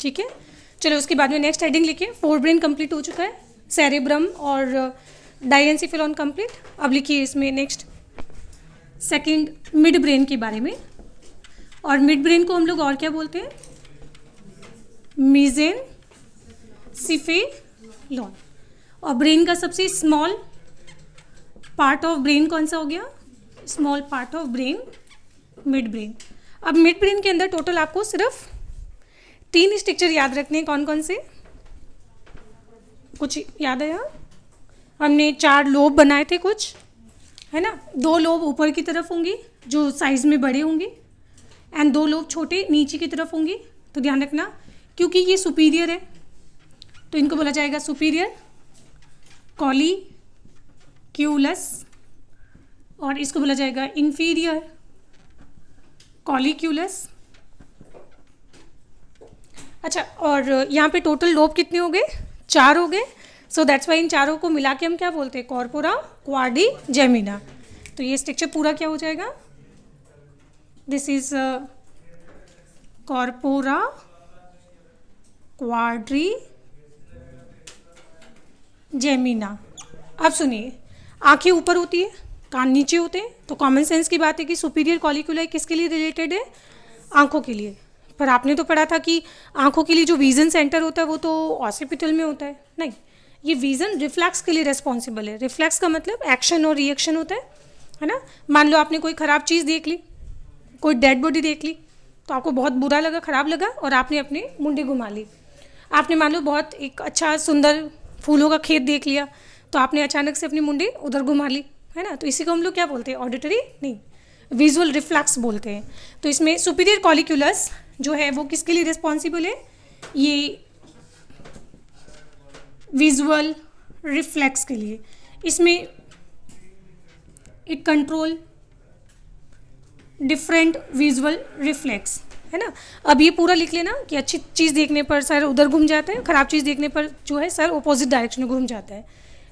ठीक है चलो उसके बाद में नेक्स्ट हेडिंग लिखिए फोर ब्रेन कंप्लीट हो चुका है सेरेब्रम और डायरेंसीफिलॉन uh, कंप्लीट अब लिखिए इसमें नेक्स्ट सेकंड मिड ब्रेन के बारे में और मिड ब्रेन को हम लोग और क्या बोलते हैं मीजेन सिफेलॉन और ब्रेन का सबसे स्मॉल पार्ट ऑफ ब्रेन कौन सा हो गया small part of brain midbrain अब मिड ब्रेन के अंदर टोटल आपको सिर्फ तीन स्ट्रक्चर याद रखने हैं कौन कौन से कुछ याद आया हमने चार लोब बनाए थे कुछ है ना दो लोब ऊपर की तरफ होंगे जो साइज़ में बड़े होंगे एंड दो लोब छोटे नीचे की तरफ होंगे तो ध्यान रखना क्योंकि ये सुपीरियर है तो इनको बोला जाएगा सुपीरियर कॉली क्यूलस और इसको बोला जाएगा इन्फीरियर कॉलिक्यूलस अच्छा और यहाँ पे टोटल लोब कितने हो गए चार हो गए सो दैट्स वाई इन चारों को मिला के हम क्या बोलते हैं कॉर्पोरा क्वाडी जेमिना तो ये स्ट्रक्चर पूरा क्या हो जाएगा this is corpora quadrigemina अब सुनिए आंखें ऊपर होती है कान नीचे होते हैं तो कॉमन सेंस की बात है कि सुपीरियर कॉलिकुलर किसके लिए रिलेटेड है आंखों के लिए पर आपने तो पढ़ा था कि आंखों के लिए जो विजन सेंटर होता है वो तो हॉस्पिटल में होता है नहीं ये विजन रिफ्लैक्स के लिए रेस्पॉन्सिबल है रिफ्लैक्स का मतलब एक्शन और रिएक्शन होता है है ना मान लो आपने कोई ख़राब चीज़ देख ली कोई डेड बॉडी देख ली तो आपको बहुत बुरा लगा ख़राब लगा और आपने अपने मुंडी घुमा ली आपने मान लो बहुत एक अच्छा सुंदर फूलों का खेत देख लिया तो आपने अचानक से अपनी मुंडी उधर घुमा ली है ना तो इसी को हम लोग क्या बोलते हैं ऑडिटरी नहीं विजुअल रिफ्लैक्स बोलते हैं तो इसमें सुपीरियर कॉलिक्यूलस जो है वो किसके लिए रिस्पॉन्सिबल है ये विजुअल रिफ्लेक्स के लिए इसमें एक कंट्रोल डिफरेंट विजुअल रिफ्लेक्स है ना अब ये पूरा लिख लेना कि अच्छी चीज़ देखने पर सर उधर घूम जाता है ख़राब चीज़ देखने पर जो है सर ओपोजिट डायरेक्शन में घूम जाता है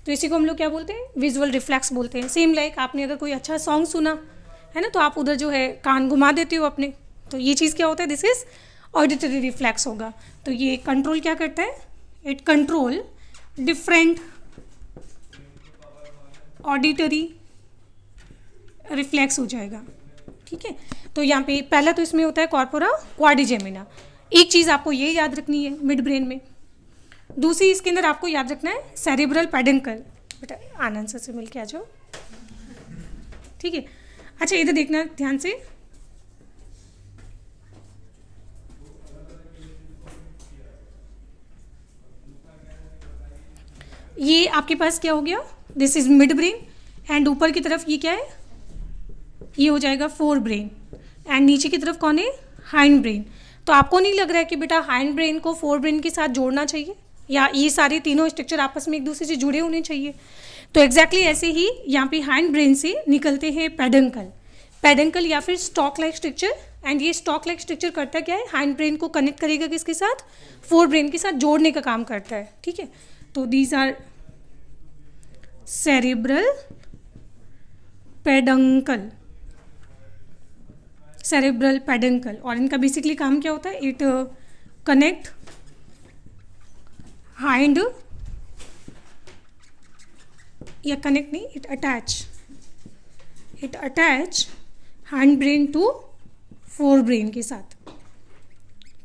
तो इसी को हम लोग क्या बोलते हैं विजुअल रिफ्लेक्स बोलते हैं सेम लाइक आपने अगर कोई अच्छा सॉन्ग सुना है ना तो आप उधर जो है कान घुमा देते हो अपने तो ये चीज़ क्या होता है दिस इज़ ऑडिटरी रिफ्लैक्स होगा तो ये कंट्रोल क्या करता है it control different auditory reflex हो जाएगा ठीक है तो यहाँ पे पहला तो इसमें होता है कॉर्पोरा क्वाडिजेमिना एक चीज़ आपको ये याद रखनी है मिड ब्रेन में दूसरी इसके अंदर आपको याद रखना है सेरिब्रल पैडेंकल बेटा आनंद सर से मिल के आ जाओ ठीक है अच्छा इधर देखना ध्यान से ये आपके पास क्या हो गया this is midbrain and ऊपर की तरफ ये क्या है ये हो जाएगा फोर ब्रेन एंड नीचे की तरफ कौन है हाइंड ब्रेन तो आपको नहीं लग रहा है कि बेटा हाइंड ब्रेन को फोर ब्रेन के साथ जोड़ना चाहिए या ये सारे तीनों स्ट्रक्चर आपस में एक दूसरे से जुड़े होने चाहिए तो एग्जैक्टली exactly ऐसे ही यहाँ पे हाइंड ब्रेन से निकलते हैं पेडंकल पेडंकल या फिर स्टॉक लाइक स्ट्रक्चर एंड ये स्टॉक लाइक स्ट्रक्चर करता क्या है हाइंड ब्रेन को कनेक्ट करेगा किसके साथ फोर ब्रेन के साथ जोड़ने का काम करता है ठीक है तो these are cerebral peduncle cerebral peduncle और इनका बेसिकली काम क्या होता है इट कनेक्ट हाइंड या कनेक्ट नहीं it attach it attach hand brain to forebrain के साथ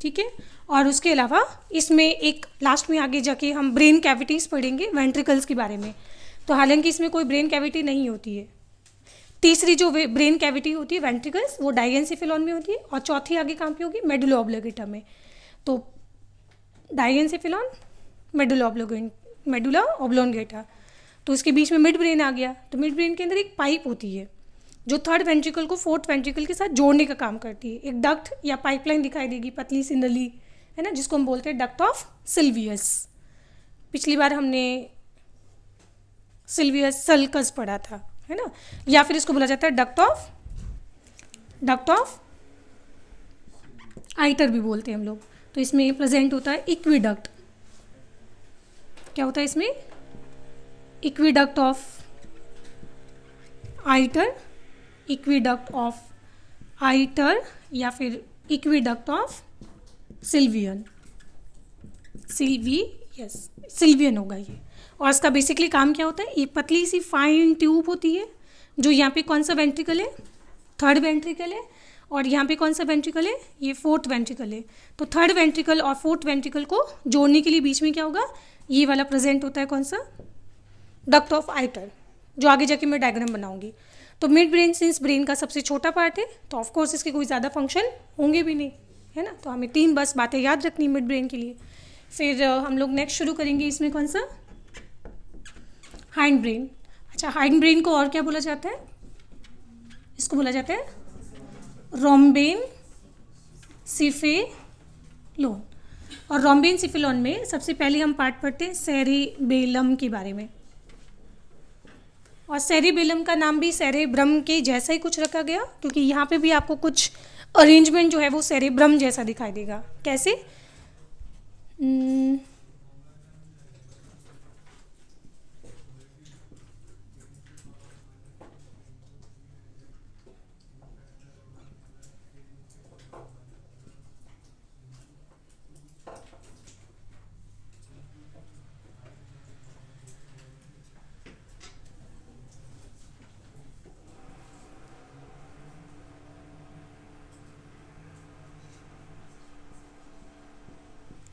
ठीक है और उसके अलावा इसमें एक लास्ट में आगे जाके हम ब्रेन कैविटीज़ पढ़ेंगे वेंट्रिकल्स के बारे में तो हालांकि इसमें कोई ब्रेन कैविटी नहीं होती है तीसरी जो ब्रेन कैविटी होती है वेंट्रिकल्स वो डाइगेंसिफिलॉन में होती है और चौथी आगे कहाँ पे होगी मेडुलो ऑब्लोगेटा में तो डाइगेंसिफिलॉन मेडुलो मेडुला ओब्लोनगेटा तो उसके बीच में मिड ब्रेन आ गया तो मिड ब्रेन के अंदर एक पाइप होती है जो थर्ड वेंट्रिकल को फोर्थ वेंट्रिकल के साथ जोड़ने का काम करती है एक डक्ट या पाइपलाइन दिखाई देगी पतली सी नली है ना जिसको हम बोलते हैं डक्ट ऑफ सिल्वियस पिछली बार हमने सिल्वियस सल्कस पढ़ा था है ना या फिर इसको बोला जाता है duct of duct of iter भी बोलते हैं हम लोग तो इसमें प्रेजेंट होता है इक्विडक्ट क्या होता है इसमें इक्विडक्ट ऑफ आइटर इक्विडक्ट ऑफ आइटर या फिर aqueduct of Sylvian Sylvi yes Sylvian होगा ये और इसका बेसिकली काम क्या होता है एक पतली सी फाइन ट्यूब होती है जो यहाँ पे कौन सा वेंट्रिकल है थर्ड वेंट्रिकल है और यहाँ पे कौन सा वेंट्रिकल है ये फोर्थ वेंट्रिकल है तो थर्ड वेंट्रिकल और फोर्थ वेंट्रिकल को जोड़ने के लिए बीच में क्या होगा ये वाला प्रेजेंट होता है कौन सा डक्ट ऑफ आइटर जो आगे जाके मैं डायग्राम बनाऊंगी तो मिड ब्रेन सिंस ब्रेन का सबसे छोटा पार्ट है तो ऑफकोर्स इसके कोई ज़्यादा फंक्शन होंगे भी नहीं है ना तो हमें तीन बस बातें याद रखनी मिड ब्रेन के लिए फिर हम लोग नेक्स्ट शुरू करेंगे इसमें कौन सा हाइंड ब्रेन अच्छा हाइंड ब्रेन को और क्या बोला जाता है इसको बोला जाता है रोमबेन सिफे लोन और रोमबेन सिफेलोन में सबसे पहले हम पार्ट पढ़ते हैं सैरी बेलम के बारे में और सैरी बेलम का नाम भी सैरे ब्रह्म के जैसा ही कुछ रखा गया क्योंकि यहाँ पे भी आपको कुछ अरेंजमेंट जो है वो सेरेब्रम जैसा दिखाई देगा कैसे hmm,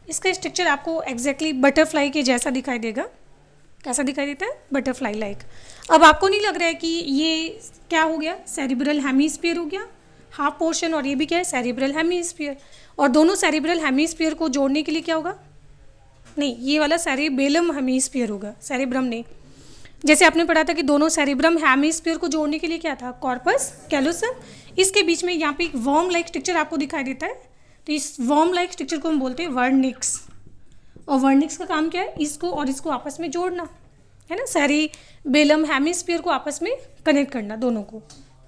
इसका स्ट्रक्चर आपको एग्जैक्टली बटरफ्लाई के जैसा दिखाई देगा कैसा दिखाई देता है बटरफ्लाई लाइक अब आपको नहीं लग रहा है कि ये क्या हो गया सेरिब्रल हेमीस्पियर हो गया हाफ पोर्शन और ये भी क्या है सेरिब्रल हेमीस्पियर और दोनों सेरिब्रल हेमीस्पियर को जोड़ने के लिए क्या होगा नहीं ये वाला सेरिबेलम हेमीस्पियर होगा सेरिब्रम नहीं जैसे आपने पढ़ा था कि दोनों सेरिब्रम हेमीस्पियर को जोड़ने के लिए क्या था कॉर्पस कैलोसम इसके बीच में यहाँ पे एक वॉर्म लाइक स्ट्रक्चर आपको दिखाई देता है तो इस वॉर्म लाइक स्ट्रक्चर को हम बोलते हैं वर्निक्स और वर्निक्स का काम क्या है इसको और इसको आपस में जोड़ना है ना सारी बेलम हेमिस्फीयर को आपस में कनेक्ट करना दोनों को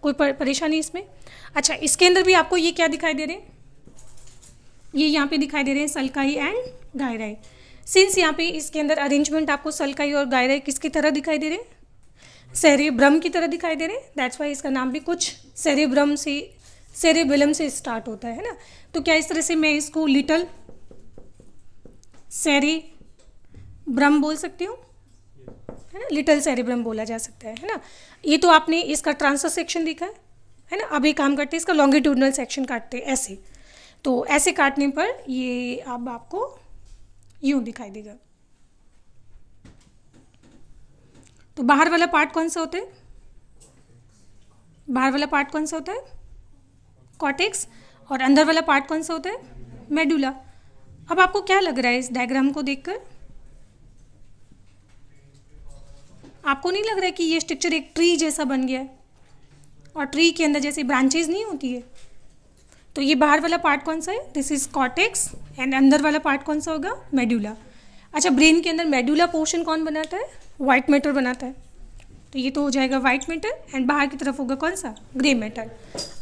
कोई पर, परेशानी इसमें अच्छा इसके अंदर भी आपको ये क्या दिखाई दे रहे हैं ये यहाँ पे दिखाई दे रहे हैं सलकाई एंड गायराई सिंस यहाँ पे इसके अंदर अरेंजमेंट आपको सलकाई और गायराई किसकी तरह दिखाई दे रहे हैं सेरेब्रम की तरह दिखाई दे रहे हैं दैट्स वाई इसका नाम भी कुछ सेरेब्रम से सेरेबेलम से स्टार्ट होता है ना तो क्या इस तरह से मैं इसको लिटल सेरी बोल सकती हूँ है ना लिटल सेरेब्रम बोला जा सकता है है ना ये तो आपने इसका ट्रांसफर सेक्शन देखा है है ना अब ये काम करते हैं इसका लॉन्गिट्यूडनल सेक्शन काटते हैं ऐसे तो ऐसे काटने पर ये अब आपको यूं दिखाई देगा तो बाहर वाला पार्ट कौन सा होता है बाहर वाला पार्ट कौन सा होता है कॉटेक्स और अंदर वाला पार्ट कौन सा होता है मेडुला अब आपको क्या लग रहा है इस डायग्राम को देखकर आपको नहीं लग रहा है कि ये स्ट्रक्चर एक ट्री जैसा बन गया है और ट्री के अंदर जैसे ब्रांचेज नहीं होती है तो ये बाहर वाला पार्ट कौन सा है दिस इज कॉटेक्स एंड अंदर वाला पार्ट कौन सा होगा मेड्यूला अच्छा ब्रेन के अंदर मेड्यूला पोर्शन कौन बनाता है वाइट मेटर बनाता है तो ये तो हो जाएगा व्हाइट मेटल एंड बाहर की तरफ होगा कौन सा ग्रे मेटल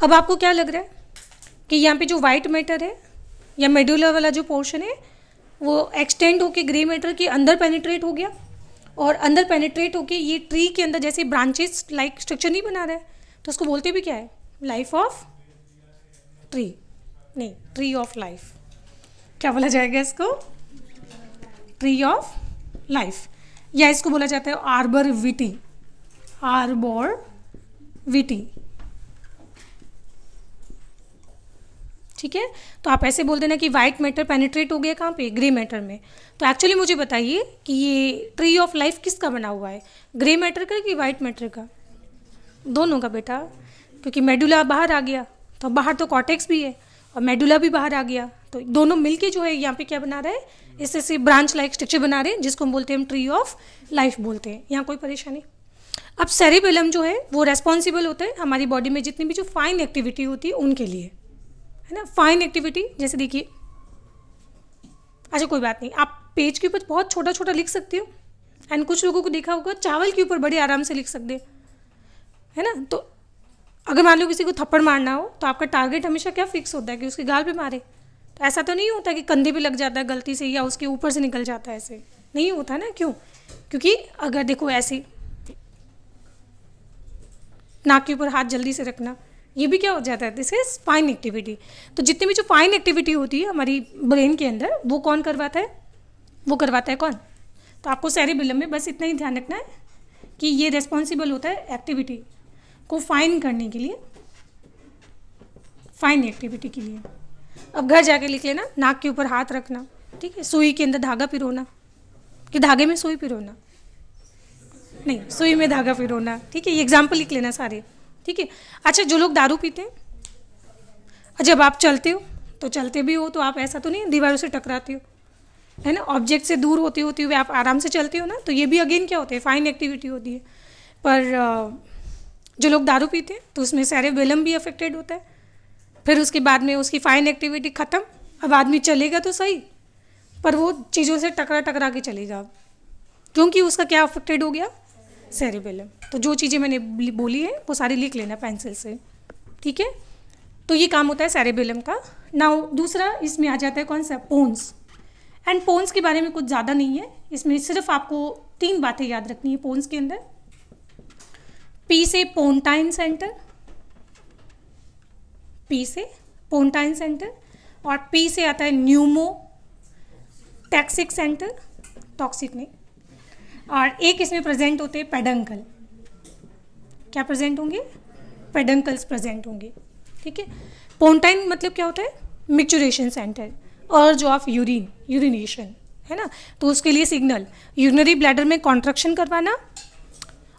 अब आपको क्या लग रहा है कि यहाँ पे जो व्हाइट मेटल है या मेडुलर वाला जो पोर्शन है वो एक्सटेंड होके ग्रे मेटल के अंदर पेनिट्रेट हो गया और अंदर पेनिट्रेट होके ये ट्री के अंदर जैसे ब्रांचेस लाइक स्ट्रक्चर नहीं बना रहा है तो उसको बोलते भी क्या है लाइफ ऑफ ट्री नहीं ट्री ऑफ लाइफ क्या बोला जाएगा इसको ट्री ऑफ लाइफ या इसको बोला जाता है आर्बर विटी आर्बोरविटी ठीक है तो आप ऐसे बोल देना कि वाइट मैटर पेनिट्रेट हो गया कहाँ पे ग्रे मैटर में तो एक्चुअली मुझे बताइए कि ये ट्री ऑफ लाइफ किसका बना हुआ है ग्रे मैटर का कि वाइट मैटर का दोनों का बेटा क्योंकि मेडुला बाहर आ गया तो बाहर तो कॉटेक्स भी है और मेडुला भी बाहर आ गया तो दोनों मिलके जो है यहाँ पे क्या बना रहा है इससे ब्रांच लाइक स्ट्रक्चर बना रहे हैं जिसको हम बोलते हैं हम ट्री ऑफ लाइफ बोलते हैं यहाँ कोई परेशानी अब सेरिबेलम जो है वो रेस्पॉन्सिबल होता है हमारी बॉडी में जितनी भी जो फाइन एक्टिविटी होती है उनके लिए है ना फाइन एक्टिविटी जैसे देखिए अच्छा कोई बात नहीं आप पेज के ऊपर बहुत छोटा छोटा लिख सकते हो एंड कुछ लोगों को देखा होगा चावल के ऊपर बड़े आराम से लिख सकते हैं है ना तो अगर मान लो किसी को थप्पड़ मारना हो तो आपका टारगेट हमेशा क्या फिक्स होता है कि उसके गाल पे मारे तो ऐसा तो नहीं होता कि कंधे पे लग जाता है गलती से या उसके ऊपर से निकल जाता है ऐसे नहीं होता ना क्यों क्योंकि अगर देखो ऐसे नाक के ऊपर हाथ जल्दी से रखना ये भी क्या हो जाता है दिस इज स्पाइन एक्टिविटी तो जितनी भी जो फाइन एक्टिविटी होती है हमारी ब्रेन के अंदर वो कौन करवाता है वो करवाता है कौन तो आपको सेरेबिलम में बस इतना ही ध्यान रखना है कि ये रेस्पॉन्सिबल होता है एक्टिविटी को फाइन करने के लिए फाइन एक्टिविटी के लिए अब घर जाके लिख लेना नाक के ऊपर हाथ रखना ठीक है सुई के अंदर धागा पिरोना कि धागे में सुई पिरोना नहीं सुई में धागा फिरोना ठीक है ये एग्जाम्पल लिख लेना सारे ठीक है अच्छा जो लोग दारू पीते हैं जब आप चलते हो तो चलते भी हो तो आप ऐसा तो नहीं दीवारों से टकराते हो है ना ऑब्जेक्ट से दूर होते होते हुए आप आराम से चलते हो ना तो ये भी अगेन क्या होते हैं फाइन एक्टिविटी होती है पर जो लोग दारू पीते हैं तो उसमें सारे वेलम भी अफेक्टेड होता है फिर उसके बाद में उसकी फाइन एक्टिविटी ख़त्म अब आदमी चलेगा तो सही पर वो चीज़ों से टकरा टकरा के चलेगा क्योंकि उसका क्या अफेक्टेड हो गया सेरेबेलम तो जो चीज़ें मैंने बोली है वो सारी लिख लेना पेंसिल से ठीक है तो ये काम होता है सेरेबेलम का ना दूसरा इसमें आ जाता है कौन सा पोन्स एंड पोन्स के बारे में कुछ ज़्यादा नहीं है इसमें सिर्फ आपको तीन बातें याद रखनी है पोन्स के अंदर पी से पोन्टाइन सेंटर पी से पोन्टाइन सेंटर और पी से आता है न्यूमो टैक्सिक सेंटर टॉक्सिक नहीं और एक इसमें प्रेजेंट होते हैं पेडंकल क्या प्रेजेंट होंगे पेडंकल्स प्रेजेंट होंगे ठीक है पोन्टाइन मतलब क्या होता है मिक्चुरेशन सेंटर और जो ऑफ यूरिन यूरिनेशन है ना तो उसके लिए सिग्नल यूरिनरी ब्लैडर में कॉन्ट्रक्शन करवाना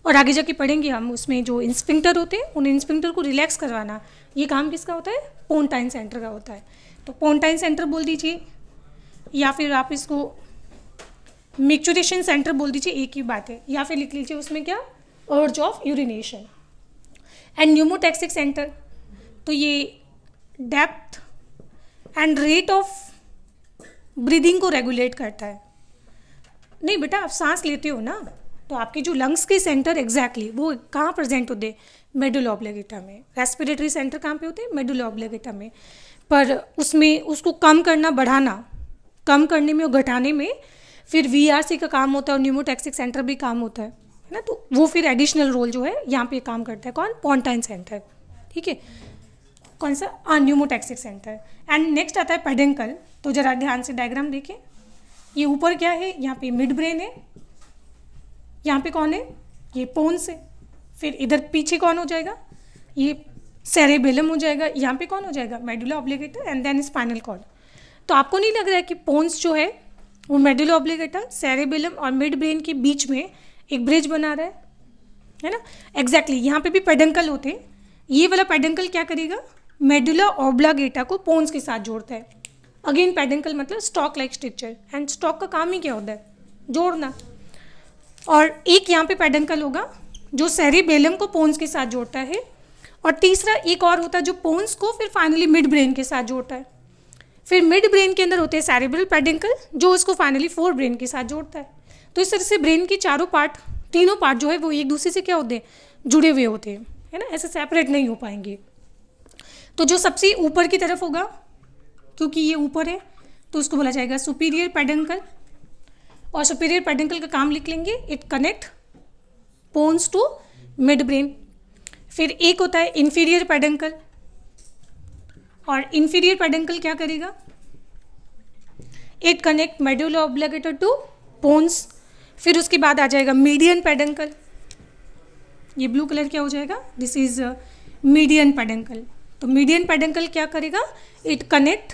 और आगे जाके पढ़ेंगे हम उसमें जो इंस्पिंक्टर होते हैं उन इंस्पिंक्टर को रिलैक्स करवाना ये काम किसका होता है पोन्टाइन सेंटर का होता है तो पोन्टाइन सेंटर बोल दीजिए या फिर आप इसको मिक्चुरेशन सेंटर बोल दीजिए एक ही बात है या फिर लिख लीजिए उसमें क्या urge of urination and pneumotaxic centre तो ये depth and rate of breathing को रेगुलेट करता है नहीं बेटा आप सांस लेते हो ना तो आपके जो लंग्स के सेंटर एग्जैक्टली exactly, वो कहाँ प्रेजेंट होते मेडुल ऑब्लेगेटा में रेस्पिरेटरी सेंटर कहाँ पे होते हैं मेडुल ऑब्लेगेटा में पर उसमें उसको कम करना बढ़ाना कम करने में और घटाने में फिर वी का काम होता है और न्यूमोटैक्सिक सेंटर भी काम होता है है ना तो वो फिर एडिशनल रोल जो है यहाँ पे काम करता है कौन पॉन्टाइन सेंटर ठीक है कौन सा हाँ न्यूमोटैक्सिक सेंटर एंड नेक्स्ट आता है पेडेंकल तो जरा ध्यान से डायग्राम देखें ये ऊपर क्या है यहाँ पे मिड ब्रेन है यहाँ पे कौन है ये पोन्स है फिर इधर पीछे कौन हो जाएगा ये सेरेबेलम हो जाएगा यहाँ पे कौन हो जाएगा medulla oblongata and then spinal cord तो आपको नहीं लग रहा है कि पोन्स जो है वो मेडुला ऑब्लिगेटा सेरेबिलम और मिड ब्रेन के बीच में एक ब्रिज बना रहा है है ना एग्जैक्टली exactly, यहाँ पे भी पेडंकल होते हैं ये वाला पेडंकल क्या करेगा मेडुला ऑब्लागेटा को पोन्स के साथ जोड़ता है अगेन पेडंकल मतलब stalk like structure and stalk का काम ही क्या होता है जोड़ना और एक यहाँ पे पेडंकल होगा जो सेरेबेलम को पोन्स के साथ जोड़ता है और तीसरा एक और होता है जो पोन्स को फिर फाइनली मिड ब्रेन के साथ जोड़ता है फिर मिड ब्रेन के अंदर होते हैं सैरिब्रल पेडिंकल जो उसको फाइनली फोर ब्रेन के साथ जोड़ता है तो इस तरह से ब्रेन के चारों पार्ट तीनों पार्ट जो है वो एक दूसरे से क्या होते हैं जुड़े हुए होते हैं है ना ऐसे सेपरेट नहीं हो पाएंगे तो जो सबसे ऊपर की तरफ होगा क्योंकि ये ऊपर है तो उसको बोला जाएगा सुपीरियर पेडंकल और सुपीरियर पेडंकल का काम लिख लेंगे it connect pons to midbrain फिर एक होता है इन्फीरियर पेडंकल और इन्फीरियर पेडेंकल क्या करेगा it connect medulla oblongata to pons फिर उसके बाद आ जाएगा मीडियन पेडेंकल ये ब्लू कलर क्या हो जाएगा दिस इज मीडियन पेडेंकल तो मीडियन पेडेंकल क्या करेगा इट कनेक्ट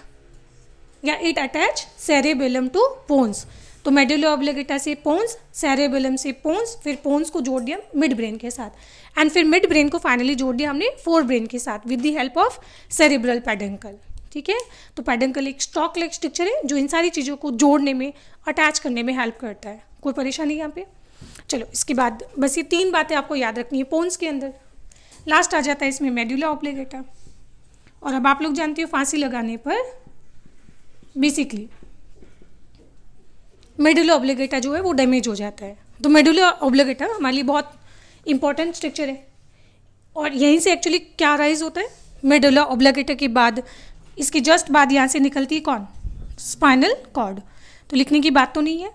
या it attach cerebellum to pons तो मेडुलो ऑब्लिगेटा से पोन्स सेरेबुलम से पोन्स फिर पोन्स को जोड़ दिया मिड ब्रेन के साथ एंड फिर मिड ब्रेन को फाइनली जोड़ दिया हमने फोर ब्रेन के साथ with the help of cerebral peduncle ठीक है तो पैडंकल एक स्टॉक लाइक स्ट्रक्चर है जो इन सारी चीज़ों को जोड़ने में अटैच करने में हेल्प करता है कोई परेशानी यहाँ पे चलो इसके बाद बस ये तीन बातें आपको याद रखनी है पोन्स के अंदर लास्ट आ जाता है इसमें मेड्यूला ऑब्लिगेटा और अब आप लोग जानते हो फांसी लगाने पर बेसिकली मेडुला ऑब्लिगेटा जो है वो डैमेज हो जाता है तो मेडुला ऑब्लिगेटा हमारे लिए बहुत इंपॉर्टेंट स्ट्रक्चर है और यहीं से एक्चुअली क्या राइज होता है मेडुला ऑब्लिगेटा के बाद इसके जस्ट बाद यहाँ से निकलती है कौन स्पाइनल कॉर्ड तो लिखने की बात तो नहीं है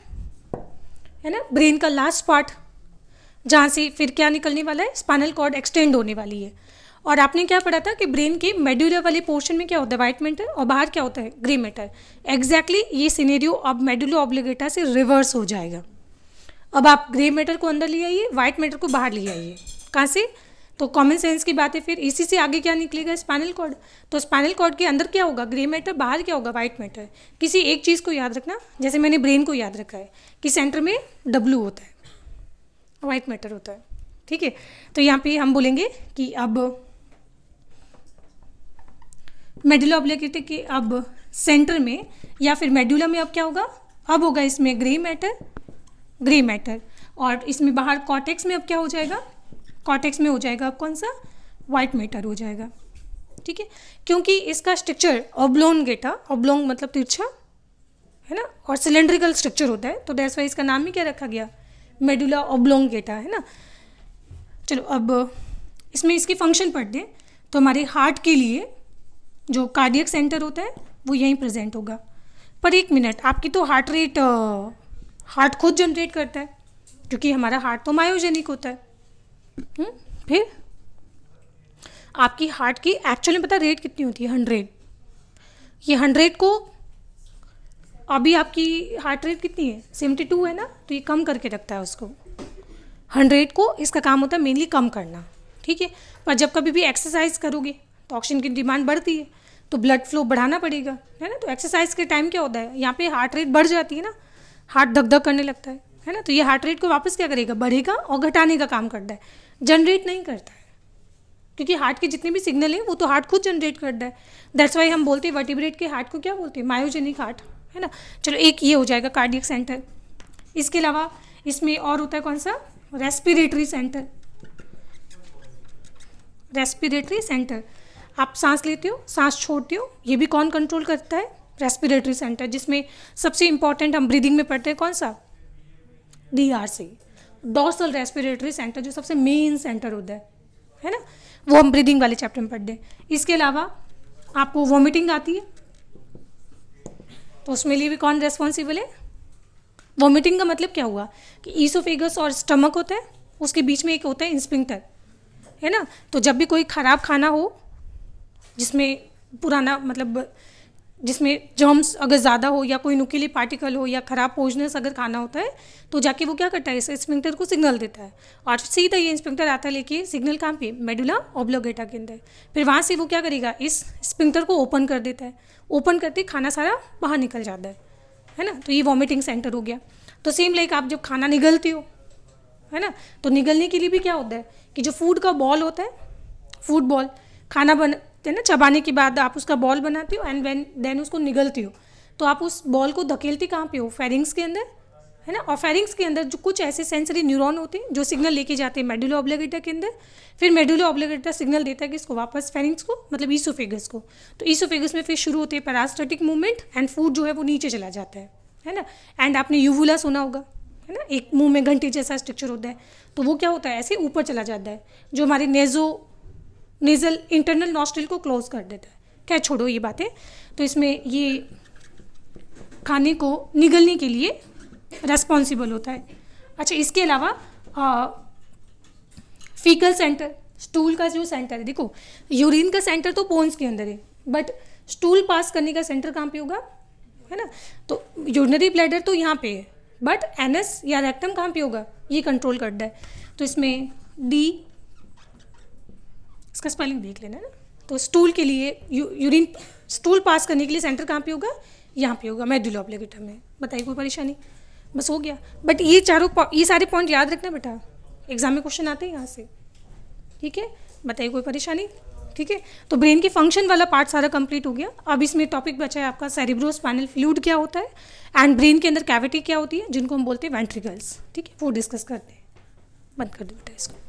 है ना ब्रेन का लास्ट पार्ट जहाँ से फिर क्या निकलने वाला है स्पाइनल कॉर्ड एक्सटेंड होने वाली है और आपने क्या पढ़ा था कि ब्रेन के मेड्यूलर वाले पोर्शन में क्या होता है वाइट मैटर और बाहर क्या होता है ग्रे मैटर एग्जैक्टली ये सीनेरियो अब मेडुलो ऑब्लिगेटा से रिवर्स हो जाएगा अब आप ग्रे मैटर को अंदर ले आइए वाइट मैटर को बाहर ले आइए कहाँ से तो कॉमन सेंस की बात है फिर इसी से आगे क्या निकलेगा स्पाइनल कॉर्ड तो स्पाइनल कॉर्ड के अंदर क्या होगा ग्रे मैटर बाहर क्या होगा वाइट मैटर किसी एक चीज़ को याद रखना जैसे मैंने ब्रेन को याद रखा है कि सेंटर में डब्लू होता है वाइट मैटर होता है ठीक है तो यहाँ पे हम बोलेंगे कि अब मेडुला ऑब्लिकेटा के अब सेंटर में या फिर मेडुला में अब क्या होगा अब होगा इसमें ग्रे मैटर ग्रे मैटर और इसमें बाहर कॉटेक्स में अब क्या हो जाएगा कॉटेक्स में हो जाएगा अब कौन सा वाइट मैटर हो जाएगा ठीक है क्योंकि इसका स्ट्रक्चर ओब्लोंग गेटा ओब्लोंग मतलब तिरछा है ना और सिलेंड्रिकल स्ट्रक्चर होता है तो डेट्स वाई इसका नाम ही क्या रखा गया मेडुला ओब्लोंग गेटा है ना चलो अब इसमें इसकी फंक्शन पढ़ दें तो हमारे हार्ट के लिए जो कार्डियक सेंटर होता है वो यहीं प्रेजेंट होगा पर एक मिनट आपकी तो हार्ट रेट हार्ट खुद जनरेट करता है क्योंकि हमारा हार्ट तो मायोजेनिक होता है हुँ? हम्म, फिर आपकी हार्ट की एक्चुअली पता रेट कितनी होती है हंड्रेड ये हंड्रेड को अभी आपकी हार्ट रेट कितनी है सेवेंटी टू है ना तो ये कम करके रखता है उसको हंड्रेड को इसका काम होता है मेनली कम करना ठीक है पर जब कभी भी एक्सरसाइज करोगे तो ऑक्सीजन की डिमांड बढ़ती है तो ब्लड फ्लो बढ़ाना पड़ेगा है ना तो एक्सरसाइज के टाइम क्या होता है यहाँ पे हार्ट रेट बढ़ जाती है ना हार्ट धक धक करने लगता है है ना तो ये हार्ट रेट को वापस क्या करेगा बढ़ेगा और घटाने का काम करता है जनरेट नहीं करता है क्योंकि हार्ट के जितने भी सिग्नल हैं वो तो हार्ट खुद जनरेट करता है दैट्स वाई हम बोलते हैं वर्टिब्रेट के हार्ट को क्या बोलते हैं मायोजेनिक हार्ट है ना चलो एक ये हो जाएगा कार्डियक सेंटर इसके अलावा इसमें और होता है कौन सा रेस्पिरेटरी सेंटर रेस्पिरेटरी सेंटर आप सांस लेते हो सांस छोड़ते हो ये भी कौन कंट्रोल करता है रेस्पिरेटरी सेंटर जिसमें सबसे इंपॉर्टेंट हम ब्रीदिंग में पढ़ते हैं कौन सा D R C dorsal respiratory centre जो सबसे मेन सेंटर होता है है ना वो हम ब्रीदिंग वाले चैप्टर में पढ़ दें इसके अलावा आपको वॉमिटिंग आती है तो उसमें लिए भी कौन रेस्पॉन्सिबल है वॉमिटिंग का मतलब क्या हुआ कि ईसोफेगस और स्टमक होता है उसके बीच में एक होता है इंस्पिंक्टर है ना तो जब भी कोई ख़राब खाना हो जिसमें पुराना मतलब जिसमें जर्म्स अगर ज़्यादा हो या कोई नुकीली पार्टिकल हो या ख़राब पोजनस अगर खाना होता है तो जाके वो क्या करता है इस इंस्पेक्टर को सिग्नल देता है और सीधा ये इंस्पेक्टर आता है लेके सिग्नल कहाँ पे मेडुला ओब्लोगेटा के अंदर फिर वहाँ से वो क्या करेगा इस स्पिंक्टर को ओपन कर देता है ओपन करते खाना सारा बाहर निकल जाता है है ना तो ये वॉमिटिंग सेंटर हो गया तो सेम लाइक आप जब खाना निगलते हो है ना तो निगलने के लिए भी क्या होता है कि जो फूड का बॉल होता है फूड बॉल खाना बन है ना चबाने के बाद आप उसका बॉल बनाती हो एंड वेन देन उसको निगलती हो तो आप उस बॉल को धकेलती कहाँ पे हो फेरिंग्स के अंदर है ना और फेरिंग्स के अंदर जो कुछ ऐसे सेंसरी न्यूरॉन होते हैं जो सिग्नल लेके जाते हैं मेडुलो ऑब्लेगेटा के अंदर फिर मेडुलो ऑब्लेगेटा सिग्नल देता है कि इसको वापस फेरिंग्स को मतलब ईसोफेगस को तो ईसोफेगस में फिर शुरू होते हैं पैरास्टेटिक मूवमेंट एंड फूड जो है वो नीचे चला जाता है है ना एंड आपने यूवुला सुना होगा है ना एक मुंह में घंटी जैसा स्ट्रक्चर होता है तो वो क्या होता है ऐसे ऊपर चला जाता है जो हमारे नेजो नेजल इंटरनल नॉस्ट्रिल को क्लोज कर देता है क्या छोड़ो ये बातें तो इसमें ये खाने को निगलने के लिए रेस्पॉन्सिबल होता है अच्छा इसके अलावा फीकल सेंटर स्टूल का जो सेंटर है देखो यूरिन का सेंटर तो पोन्स के अंदर है बट स्टूल पास करने का सेंटर कहाँ पे होगा है ना तो यूरिनरी ब्लैडर तो यहाँ पे है बट एनएस या रेक्टम कहाँ पे होगा ये कंट्रोल करता है तो इसमें डी इसका स्पेलिंग देख लेना ना तो स्टूल के लिए यू, यूरिन स्टूल पास करने के लिए सेंटर कहाँ पे होगा यहाँ पे होगा मेडुला ऑब्लिगेटा में बताइए कोई परेशानी बस हो गया बट ये चारों ये सारे पॉइंट याद रखना बेटा एग्जाम में क्वेश्चन आते हैं यहाँ से ठीक है बताइए कोई परेशानी ठीक है तो ब्रेन के फंक्शन वाला पार्ट सारा कंप्लीट हो गया अब इसमें टॉपिक बचा है आपका सेरिब्रो स्पाइनल फ्लूड क्या होता है एंड ब्रेन के अंदर कैविटी क्या होती है जिनको हम बोलते हैं वेंट्रिकल्स ठीक है वो डिस्कस करते हैं बंद कर दो बेटा इसको